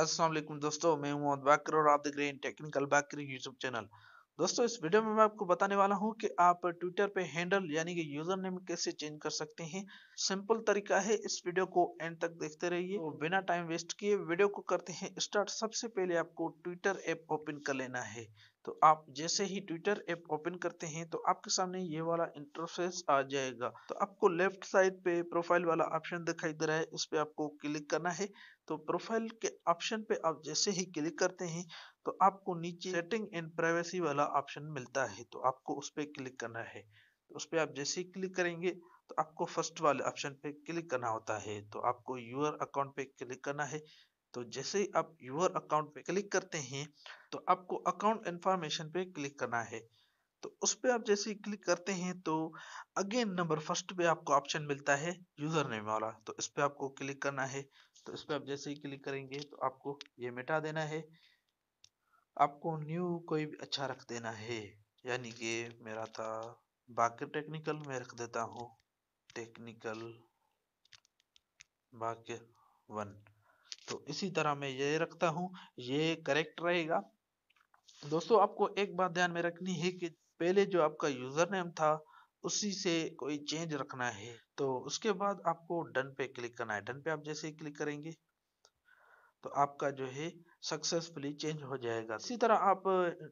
अस्सलाम वालेकुम दोस्तों मैं हूं मोहम्मद और आप देख रहे हैं टेक्निकल बाकर यूट्यूब चैनल दोस्तों इस वीडियो में मैं आपको बताने वाला हूं कि आप ट्विटर पे हैंडल यानी कि यूजर नेम कैसे चेंज कर सकते हैं सिंपल तरीका है इस वीडियो को एंड तक देखते रहिए और तो बिना टाइम वेस्ट किए वीडियो को करते हैं स्टार्ट सबसे पहले आपको ट्विटर ऐप ओपन कर लेना है तो आप जैसे ही ट्विटर ऐप ओपन करते हैं तो आपके सामने ये वाला इंटरफेस आ जाएगा तो आपको लेफ्ट साइड पे प्रोफाइल वाला ऑप्शन दिखाई दे रहा है उस पर आपको क्लिक करना है तो प्रोफाइल के ऑप्शन पे आप जैसे ही क्लिक करते हैं तो आपको नीचे सेटिंग एंड प्राइवेसी वाला ऑप्शन मिलता है तो आपको उस पर क्लिक करना है तो उस पर आप जैसे ही क्लिक करेंगे तो आपको फर्स्ट वाले ऑप्शन पे क्लिक करना होता है तो आपको यूर अकाउंट पे क्लिक करना है तो जैसे ही आप यूर अकाउंट पे क्लिक करते हैं तो आपको अकाउंट इन्फॉर्मेशन पे क्लिक करना है तो उस पर आप जैसे ही क्लिक करते हैं तो अगेन नंबर फर्स्ट पे आपको ऑप्शन मिलता है यूज़र नेम वाला तो इस पर आपको क्लिक करना है तो इस पर आप जैसे ही क्लिक करेंगे तो आपको ये मिटा देना है आपको न्यू कोई भी अच्छा रख देना है यानी कि मेरा था बाकी टेक्निकल मैं रख देता हूँ टेक्निकल बाकी वन तो इसी तरह मैं ये रखता हूँ ये करेक्ट रहेगा दोस्तों आपको एक बात ध्यान में रखनी है कि पहले जो आपका यूजर नेम था उसी से कोई चेंज रखना है तो उसके बाद आपको डन पे क्लिक करना है डन पे आप जैसे ही क्लिक करेंगे तो आपका जो है सक्सेसफुली चेंज हो जाएगा इसी तरह आप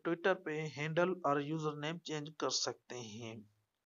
ट्विटर पे हैंडल और यूजर नेम चेंज कर सकते हैं